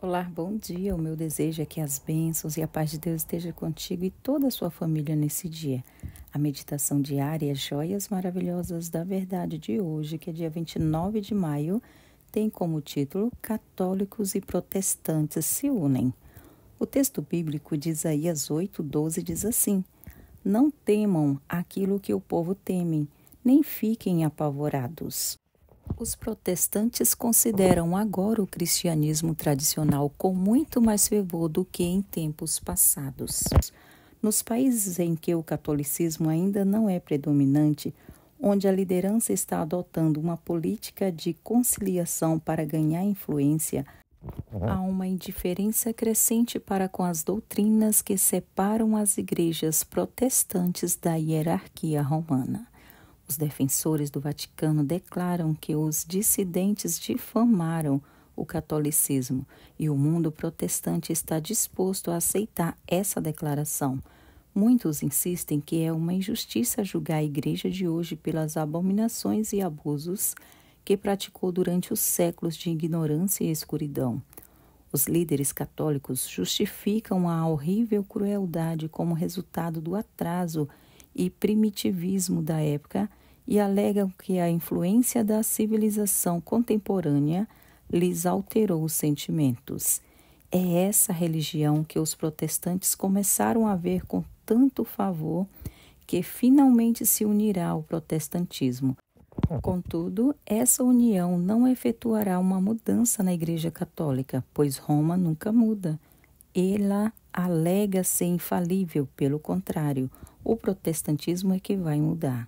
Olá, bom dia. O meu desejo é que as bênçãos e a paz de Deus esteja contigo e toda a sua família nesse dia. A meditação diária Joias Maravilhosas da Verdade de hoje, que é dia 29 de maio, tem como título Católicos e Protestantes se unem. O texto bíblico de Isaías 8, 12 diz assim: Não temam aquilo que o povo teme, nem fiquem apavorados. Os protestantes consideram agora o cristianismo tradicional com muito mais fervor do que em tempos passados. Nos países em que o catolicismo ainda não é predominante, onde a liderança está adotando uma política de conciliação para ganhar influência, há uma indiferença crescente para com as doutrinas que separam as igrejas protestantes da hierarquia romana. Os defensores do Vaticano declaram que os dissidentes difamaram o catolicismo e o mundo protestante está disposto a aceitar essa declaração. Muitos insistem que é uma injustiça julgar a Igreja de hoje pelas abominações e abusos que praticou durante os séculos de ignorância e escuridão. Os líderes católicos justificam a horrível crueldade como resultado do atraso e primitivismo da época e alegam que a influência da civilização contemporânea lhes alterou os sentimentos. É essa religião que os protestantes começaram a ver com tanto favor que finalmente se unirá ao protestantismo. Contudo, essa união não efetuará uma mudança na Igreja Católica, pois Roma nunca muda. Ela alega ser infalível, pelo contrário, o protestantismo é que vai mudar.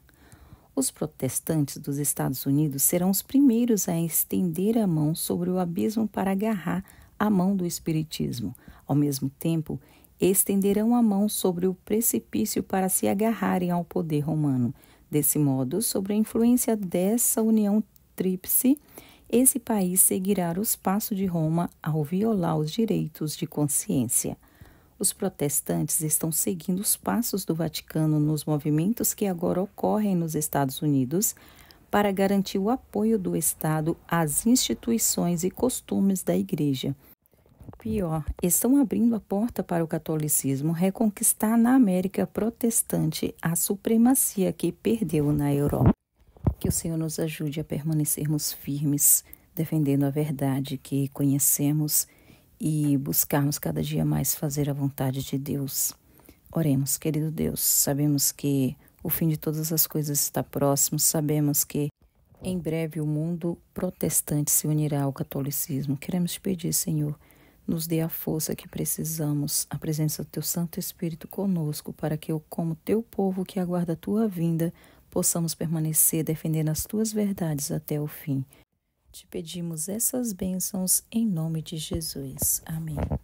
Os protestantes dos Estados Unidos serão os primeiros a estender a mão sobre o abismo para agarrar a mão do Espiritismo. Ao mesmo tempo, estenderão a mão sobre o precipício para se agarrarem ao poder romano. Desse modo, sob a influência dessa união tríplice, esse país seguirá os passos de Roma ao violar os direitos de consciência os protestantes estão seguindo os passos do Vaticano nos movimentos que agora ocorrem nos Estados Unidos para garantir o apoio do Estado às instituições e costumes da Igreja. Pior, estão abrindo a porta para o catolicismo reconquistar na América protestante a supremacia que perdeu na Europa. Que o Senhor nos ajude a permanecermos firmes, defendendo a verdade que conhecemos e buscarmos cada dia mais fazer a vontade de Deus. Oremos, querido Deus, sabemos que o fim de todas as coisas está próximo, sabemos que em breve o mundo protestante se unirá ao catolicismo. Queremos te pedir, Senhor, nos dê a força que precisamos, a presença do Teu Santo Espírito conosco, para que eu, como Teu povo que aguarda a Tua vinda, possamos permanecer defendendo as Tuas verdades até o fim. Te pedimos essas bênçãos em nome de Jesus. Amém.